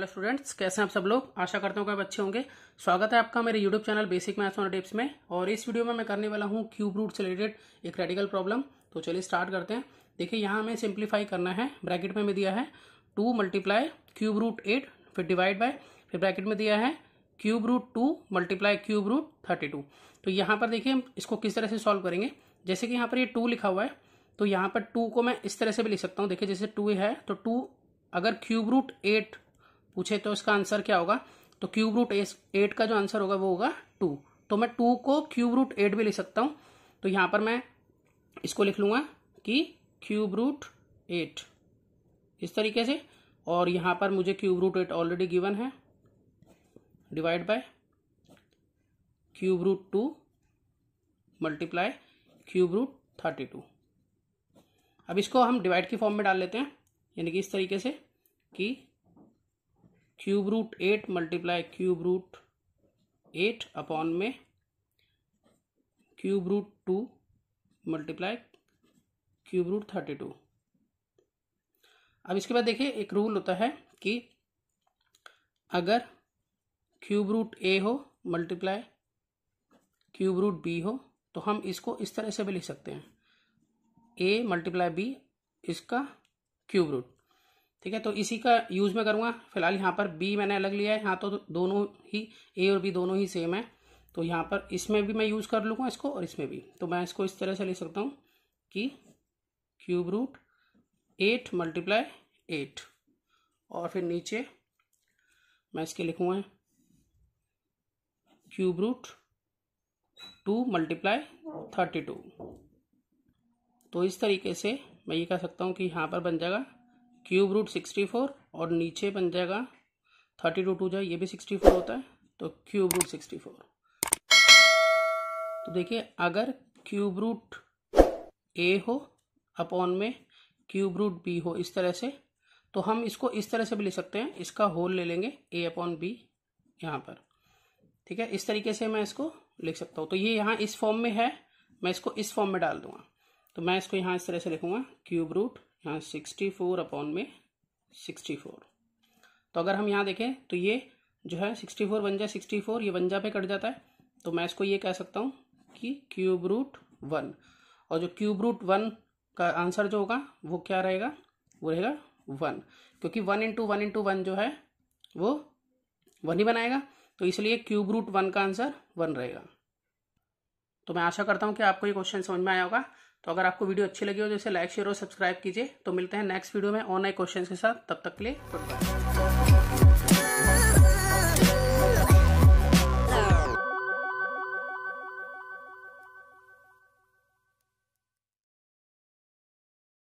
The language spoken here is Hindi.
हेलो स्टूडेंट्स कैसे हैं आप सब लोग आशा करता हूँ कि आप अच्छे होंगे स्वागत है आपका मेरे यूट्यूब चैनल बेसिक मैथ्स और टिप्स में और इस वीडियो में मैं करने वाला हूँ क्यूब रूट से रिलेटेड एक रेडिकल प्रॉब्लम तो चलिए स्टार्ट करते हैं देखिए यहाँ हमें सिंप्लीफाई करना है ब्रैकेट में, में दिया है two multiply cube root eight फिर डिवाइड बाय फिर ब्रैकेट में दिया है cube root two multiply cube root thirty two तो यहाँ पर देखिए इसको किस तरह से सॉल्व करेंगे जैसे कि यहाँ पर ये टू लिखा हुआ है तो यहाँ पर टू को मैं इस तरह से भी लिख सकता हूँ देखिए जैसे टू है तो टू अगर क्यूब रूट एट पूछे तो इसका आंसर क्या होगा तो क्यूब रूट एट का जो आंसर होगा वो होगा टू तो मैं टू को क्यूब रूट एट भी लिख सकता हूँ तो यहाँ पर मैं इसको लिख लूंगा कि क्यूब रूट एट इस तरीके से और यहाँ पर मुझे cube root eight already given है divide by cube root two multiply cube root thirty two अब इसको हम डिवाइड की फॉर्म में डाल लेते हैं यानी कि इस तरीके से कि cube root eight multiply cube root eight upon में cube root two multiply cube root thirty two अब इसके बाद देखिए एक रूल होता है कि अगर क्यूब रूट ए हो मल्टीप्लाई क्यूब रूट बी हो तो हम इसको इस तरह से भी लिख सकते हैं ए मल्टीप्लाई बी इसका क्यूब रूट ठीक है तो इसी का यूज मैं करूँगा फिलहाल यहाँ पर बी मैंने अलग लिया है यहाँ तो दोनों ही ए और बी दोनों ही सेम है तो यहाँ पर इसमें भी मैं यूज़ कर लूँगा इसको और इसमें भी तो मैं इसको इस तरह से ले सकता हूँ कि cube root eight multiply eight और फिर नीचे मैं इसके लिखूँगा cube root two multiply thirty two तो इस तरीके से मैं ये कह सकता हूँ कि यहाँ पर बन जाएगा क्यूब रूट सिक्सटी फोर और नीचे बन जाएगा थर्टी टू टू जाए ये भी सिक्सटी फोर होता है तो क्यूब रूट सिक्सटी फोर तो देखिए अगर क्यूब रूट ए हो अपॉन में क्यूब रूट बी हो इस तरह से तो हम इसको इस तरह से भी ले सकते हैं इसका होल ले लेंगे ए अपॉन बी यहाँ पर ठीक है इस तरीके से मैं इसको लिख सकता हूँ तो ये यहाँ इस फॉर्म में है मैं इसको इस फॉर्म में डाल दूंगा तो मैं इसको यहाँ इस तरह से लिखूंगा cube root sixty four upon में सिक्सटी फोर तो अगर हम यहाँ देखें तो ये जो है सिक्सटी फोर बन जाए सिक्सटी फोर ये वंजा पे कट जाता है तो मैं इसको ये कह सकता हूँ कि क्यूब रूट वन और जो क्यूब रूट वन का आंसर जो होगा वो क्या रहेगा वो रहेगा वन क्योंकि one into one into one जो है वो वन ही बनाएगा तो इसलिए क्यूब रूट वन का आंसर वन रहेगा तो मैं आशा करता हूँ कि आपको ये क्वेश्चन समझ में आया होगा तो अगर आपको वीडियो अच्छी लगी हो तो इसे लाइक शेयर और सब्सक्राइब कीजिए तो मिलते हैं नेक्स्ट वीडियो में ऑनलाइन क्वेश्चन के साथ तब तक के लिए गुड बाय